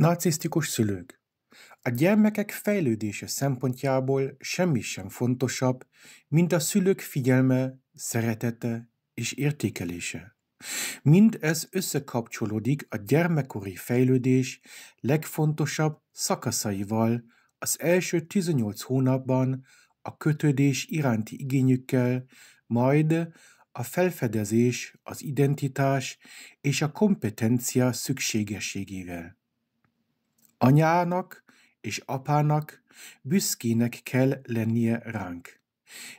Narcisztikus szülők. A gyermekek fejlődése szempontjából semmi sem fontosabb, mint a szülők figyelme, szeretete és értékelése. Mind ez összekapcsolódik a gyermekkori fejlődés legfontosabb szakaszaival, az első 18 hónapban a kötődés iránti igényükkel, majd a felfedezés, az identitás és a kompetencia szükségességével. Anyának és apának büszkének kell lennie ránk,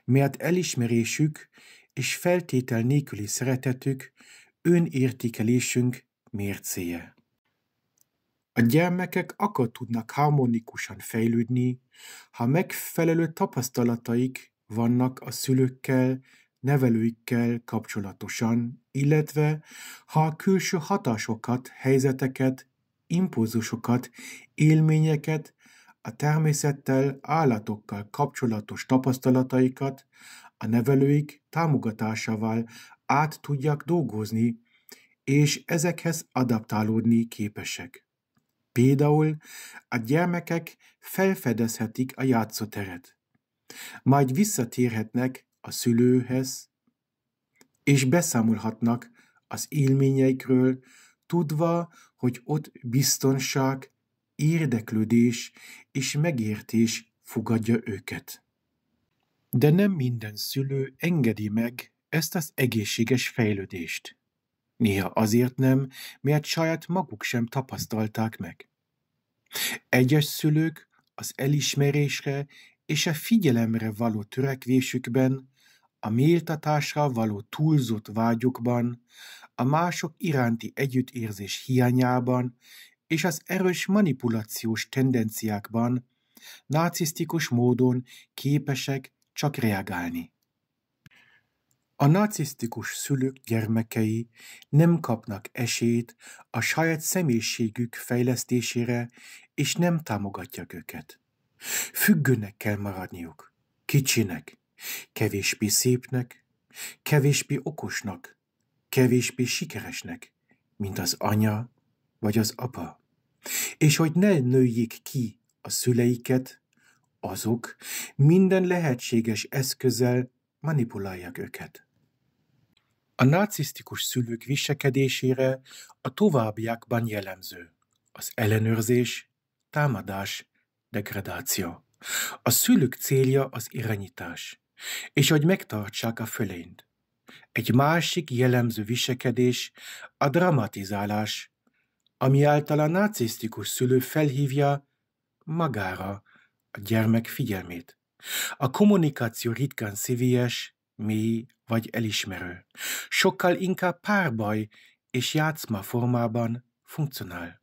mert elismerésük és feltétel nélküli szeretetük önértékelésünk mércéje. A gyermekek akkor tudnak harmonikusan fejlődni, ha megfelelő tapasztalataik vannak a szülőkkel, nevelőikkel kapcsolatosan, illetve ha a külső hatásokat, helyzeteket impulzusokat, élményeket, a természettel, állatokkal kapcsolatos tapasztalataikat a nevelőik támogatásával át tudják dolgozni, és ezekhez adaptálódni képesek. Például a gyermekek felfedezhetik a játszóteret, majd visszatérhetnek a szülőhez, és beszámolhatnak az élményeikről, tudva, hogy ott biztonság, érdeklődés és megértés fogadja őket. De nem minden szülő engedi meg ezt az egészséges fejlődést. Néha azért nem, mert saját maguk sem tapasztalták meg. Egyes szülők az elismerésre és a figyelemre való törekvésükben, a méltatásra való túlzott vágyukban, a mások iránti együttérzés hiányában és az erős manipulációs tendenciákban narcisztikus módon képesek csak reagálni. A narcisztikus szülők gyermekei nem kapnak esélyt a saját személyiségük fejlesztésére, és nem támogatják őket. Függőnek kell maradniuk, kicsinek, kevésbé szépnek, kevésbé okosnak, kevésbé sikeresnek, mint az anya vagy az apa, és hogy ne nőjék ki a szüleiket, azok minden lehetséges eszközzel manipulálják őket. A nácisztikus szülők viselkedésére a továbbiakban jellemző az ellenőrzés, támadás, degradáció. A szülők célja az irányítás, és hogy megtartsák a fölényt. Egy másik jellemző viselkedés a dramatizálás, ami által a nácisztikus szülő felhívja magára a gyermek figyelmét. A kommunikáció ritkán szívélyes, mély vagy elismerő. Sokkal inkább párbaj és játszma formában funkcionál.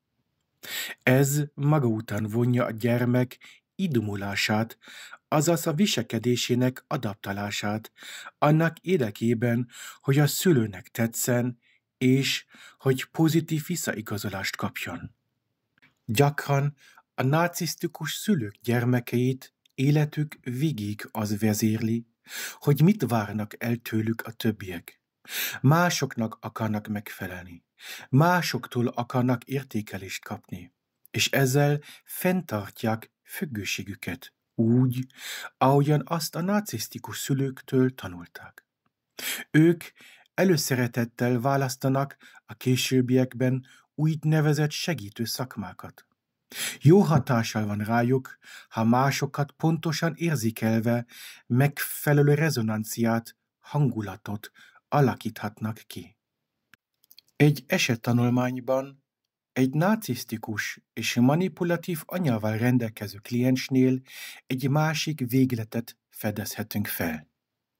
Ez maga után vonja a gyermek idomulását azaz a visekedésének adaptálását, annak érdekében, hogy a szülőnek tetszen, és hogy pozitív visszaigazolást kapjon. Gyakran a narcisztikus szülők gyermekeit életük végig az vezérli, hogy mit várnak el tőlük a többiek. Másoknak akarnak megfelelni, másoktól akarnak értékelést kapni, és ezzel fenntartják függőségüket úgy, ahogyan azt a nácisztikus szülőktől tanulták. Ők előszeretettel választanak a későbbiekben úgynevezett segítő szakmákat. Jó hatással van rájuk, ha másokat pontosan érzikelve megfelelő rezonanciát, hangulatot alakíthatnak ki. Egy esettanulmányban egy narcisztikus és manipulatív anyával rendelkező kliensnél egy másik végletet fedezhetünk fel.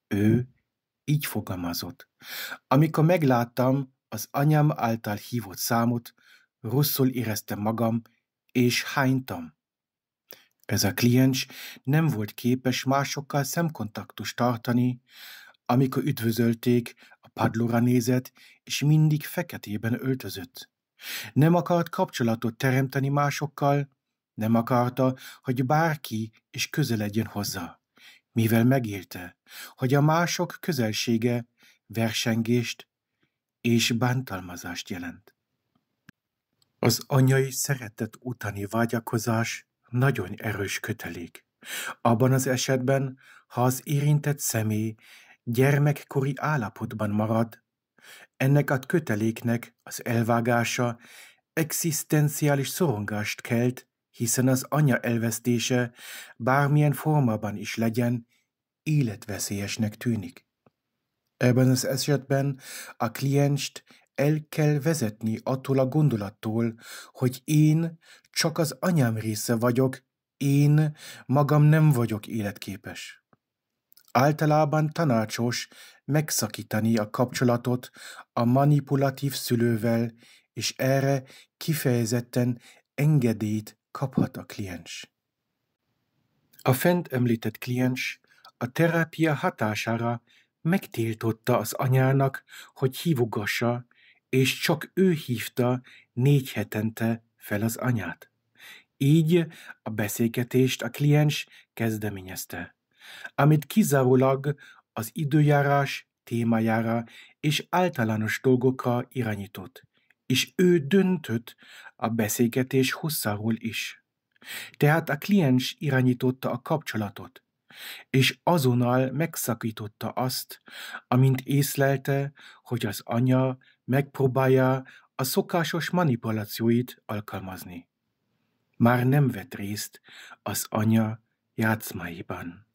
Ő hm. így fogalmazott. Amikor megláttam az anyám által hívott számot, rosszul éreztem magam, és hánytam. Ez a kliens nem volt képes másokkal szemkontaktust tartani, amikor üdvözölték, a padlóra nézett, és mindig feketében öltözött. Nem akart kapcsolatot teremteni másokkal, nem akarta, hogy bárki is közeledjen hozzá, mivel megélte, hogy a mások közelsége versengést és bántalmazást jelent. Az anyai szeretet utáni vágyakozás nagyon erős kötelék. Abban az esetben, ha az érintett személy gyermekkori állapotban marad, ennek a köteléknek az elvágása egzisztenciális szorongást kelt, hiszen az anya elvesztése bármilyen formában is legyen, életveszélyesnek tűnik. Ebben az esetben a klienst el kell vezetni attól a gondolattól, hogy én csak az anyám része vagyok, én magam nem vagyok életképes általában tanácsos megszakítani a kapcsolatot a manipulatív szülővel, és erre kifejezetten engedélyt kaphat a kliens. A fent említett kliens a terápia hatására megtiltotta az anyának, hogy hívogassa, és csak ő hívta négy hetente fel az anyát. Így a beszélgetést a kliens kezdeményezte amit kizárólag az időjárás témájára és általános dolgokra irányított, és ő döntött a beszélgetés hosszáról is. Tehát a kliens irányította a kapcsolatot, és azonnal megszakította azt, amint észlelte, hogy az anya megpróbálja a szokásos manipulációit alkalmazni. Már nem vett részt az anya játszmaiban.